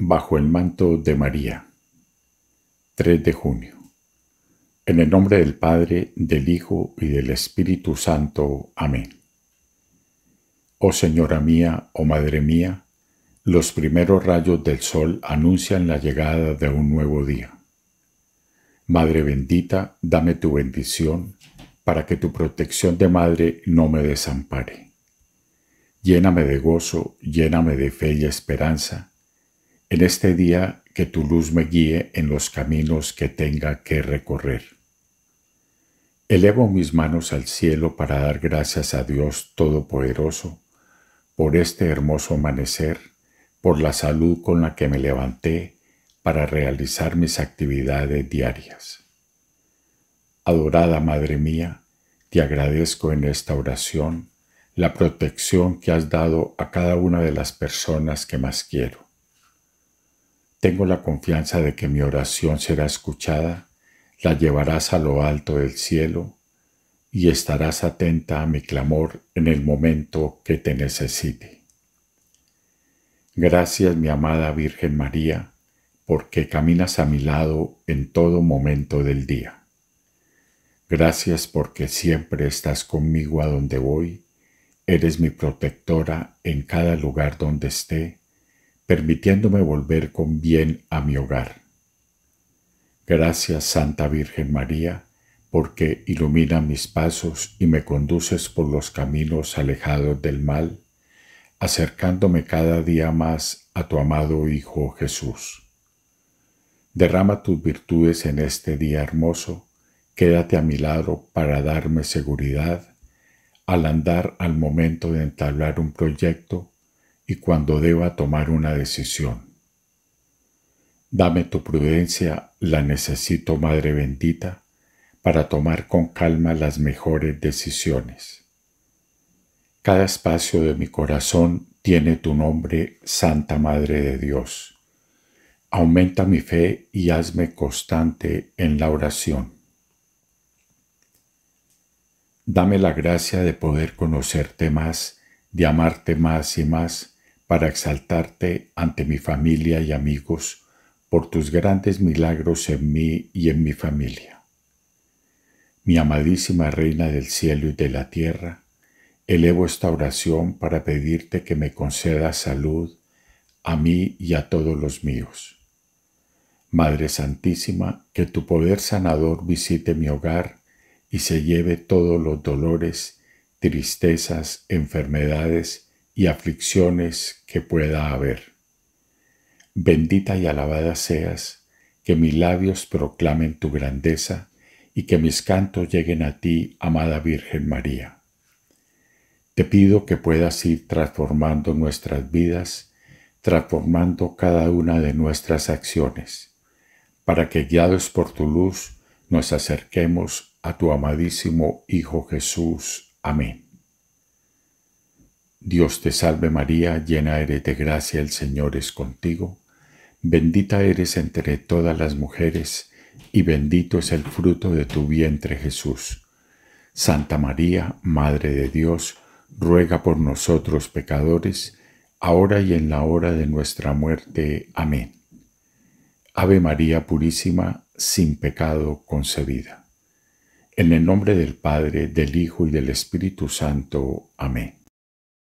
Bajo el manto de María. 3 de junio. En el nombre del Padre, del Hijo y del Espíritu Santo. Amén. Oh Señora mía, oh Madre mía, los primeros rayos del sol anuncian la llegada de un nuevo día. Madre bendita, dame tu bendición para que tu protección de Madre no me desampare. Lléname de gozo, lléname de fe y esperanza en este día que tu luz me guíe en los caminos que tenga que recorrer. Elevo mis manos al cielo para dar gracias a Dios Todopoderoso por este hermoso amanecer, por la salud con la que me levanté para realizar mis actividades diarias. Adorada Madre mía, te agradezco en esta oración la protección que has dado a cada una de las personas que más quiero. Tengo la confianza de que mi oración será escuchada, la llevarás a lo alto del cielo y estarás atenta a mi clamor en el momento que te necesite. Gracias mi amada Virgen María, porque caminas a mi lado en todo momento del día. Gracias porque siempre estás conmigo a donde voy, eres mi protectora en cada lugar donde esté permitiéndome volver con bien a mi hogar. Gracias, Santa Virgen María, porque ilumina mis pasos y me conduces por los caminos alejados del mal, acercándome cada día más a tu amado Hijo Jesús. Derrama tus virtudes en este día hermoso, quédate a mi lado para darme seguridad al andar al momento de entablar un proyecto y cuando deba tomar una decisión. Dame tu prudencia, la necesito, Madre bendita, para tomar con calma las mejores decisiones. Cada espacio de mi corazón tiene tu nombre, Santa Madre de Dios. Aumenta mi fe y hazme constante en la oración. Dame la gracia de poder conocerte más, de amarte más y más, para exaltarte ante mi familia y amigos por tus grandes milagros en mí y en mi familia. Mi amadísima Reina del cielo y de la tierra, elevo esta oración para pedirte que me concedas salud a mí y a todos los míos. Madre Santísima, que tu poder sanador visite mi hogar y se lleve todos los dolores, tristezas, enfermedades, y aflicciones que pueda haber. Bendita y alabada seas, que mis labios proclamen tu grandeza y que mis cantos lleguen a ti, amada Virgen María. Te pido que puedas ir transformando nuestras vidas, transformando cada una de nuestras acciones, para que guiados por tu luz nos acerquemos a tu amadísimo Hijo Jesús. Amén. Dios te salve María, llena eres de gracia, el Señor es contigo. Bendita eres entre todas las mujeres, y bendito es el fruto de tu vientre Jesús. Santa María, Madre de Dios, ruega por nosotros pecadores, ahora y en la hora de nuestra muerte. Amén. Ave María Purísima, sin pecado concebida. En el nombre del Padre, del Hijo y del Espíritu Santo. Amén.